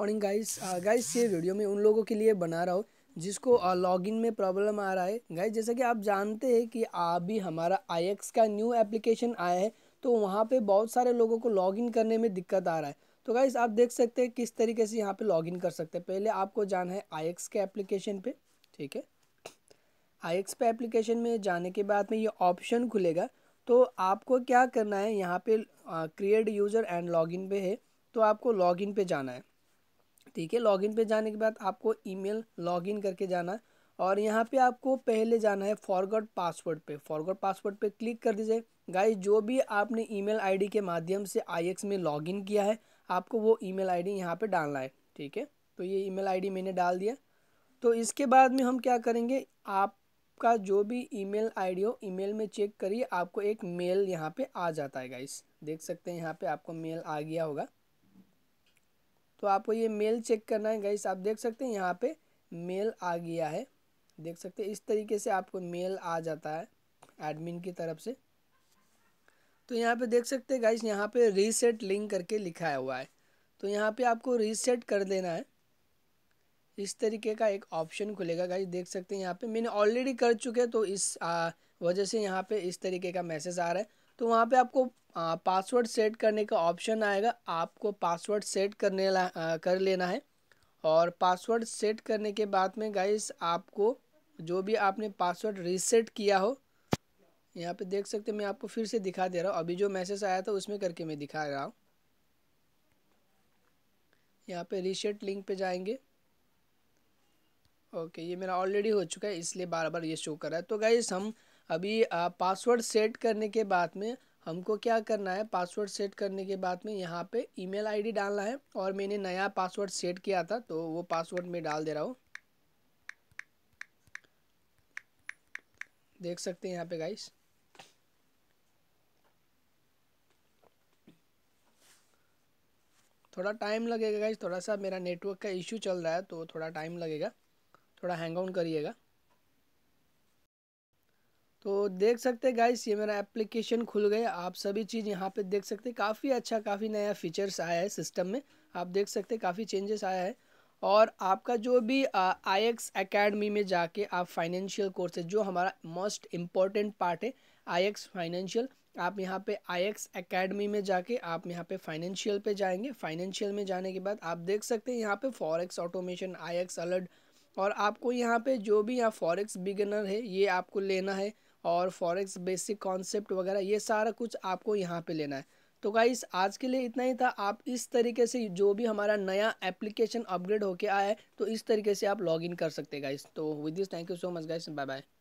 morning guys guys ये video में उन लोगों के लिए बना रहा हूँ जिसको लॉगिन uh, में प्रॉब्लम आ रहा है गाइस जैसा कि आप जानते हैं कि अभी हमारा आई का न्यू एप्लीकेशन आया है तो वहाँ पे बहुत सारे लोगों को लॉगिन करने में दिक्कत आ रहा है तो गाइस आप देख सकते हैं किस तरीके से यहाँ पे लॉगिन कर सकते हैं पहले आपको जाना है आई के एप्लीकेशन पे ठीक है आई पे एप्लीकेशन में जाने के बाद में ये ऑप्शन खुलेगा तो आपको क्या करना है यहाँ पे क्रिएट यूज़र एंड लॉगिन पे है तो आपको लॉगिन पे जाना है ठीक है लॉगिन पे जाने के बाद आपको ईमेल लॉगिन करके जाना है और यहाँ पे आपको पहले जाना है फॉरगॉड पासवर्ड पे फॉरगॉड पासवर्ड पे क्लिक कर दीजिए गाइस जो भी आपने ईमेल आईडी के माध्यम से आई में लॉगिन किया है आपको वो ईमेल आईडी यहाँ पर डालना है ठीक है तो ये ईमेल आईडी मैंने डाल दिया तो इसके बाद में हम क्या करेंगे आपका जो भी ई मेल हो ई में चेक करिए आपको एक मेल यहाँ पर आ जाता है गाइस देख सकते हैं यहाँ पर आपको मेल आ गया होगा तो आपको ये मेल चेक करना है गाइस आप देख सकते हैं यहाँ पे मेल आ गया है देख सकते हैं इस तरीके से आपको मेल आ जाता है एडमिन की तरफ से तो यहाँ पे देख सकते हैं गाइस यहाँ पे रीसेट लिंक करके लिखा हुआ है तो यहाँ पे आपको रीसेट कर देना है इस तरीके का एक ऑप्शन खुलेगा गाइस देख सकते हैं यहाँ पे मैंने ऑलरेडी कर चुके तो इस वजह से यहाँ पे इस तरीके का मैसेज आ रहा है तो वहाँ पे आपको पासवर्ड सेट करने का ऑप्शन आएगा आपको पासवर्ड सेट करने ला, आ, कर लेना है और पासवर्ड सेट करने के बाद में गाइस आपको जो भी आपने पासवर्ड रीसेट किया हो यहाँ पे देख सकते मैं आपको फिर से दिखा दे रहा हूँ अभी जो मैसेज आया था उसमें करके मैं दिखा रहा हूँ यहाँ पे रीसेट लिंक पे जाएंगे ओके ये मेरा ऑलरेडी हो चुका है इसलिए बार बार ये शो कर रहा है तो गाइस हम अभी पासवर्ड सेट करने के बाद में हमको क्या करना है पासवर्ड सेट करने के बाद में यहाँ पे ईमेल आईडी डालना है और मैंने नया पासवर्ड सेट किया था तो वो पासवर्ड मैं डाल दे रहा हूँ देख सकते हैं यहाँ पे गाइस थोड़ा टाइम लगेगा गाइस थोड़ा सा मेरा नेटवर्क का इशू चल रहा है तो थोड़ा टाइम लगेगा थोड़ा हैंग ऑन करिएगा तो देख सकते गाइस ये मेरा एप्लीकेशन खुल गया आप सभी चीज़ यहाँ पे देख सकते काफ़ी अच्छा काफ़ी नया फीचर्स आया है सिस्टम में आप देख सकते काफ़ी चेंजेस आया है और आपका जो भी आई एक्स अकेडमी में जाके आप फाइनेंशियल कोर्सेज जो हमारा मोस्ट इम्पॉर्टेंट पार्ट है आई एक्स फाइनेंशियल आप यहाँ पे आई एक्स अकेडमी में जाके आप यहाँ पे फाइनेंशियल पे जाएंगे फाइनेंशियल में जाने के बाद आप देख सकते हैं यहाँ पे forex automation I X alert और आपको यहाँ पे जो भी यहाँ फॉरेक्स बिगनर है ये आपको लेना है और फॉरेक्स बेसिक कॉन्सेप्ट वगैरह ये सारा कुछ आपको यहाँ पे लेना है तो गाइस आज के लिए इतना ही था आप इस तरीके से जो भी हमारा नया एप्लीकेशन अपग्रेड होके आया है तो इस तरीके से आप इन कर सकते हैं गाइस तो with this thank you so much guys bye bye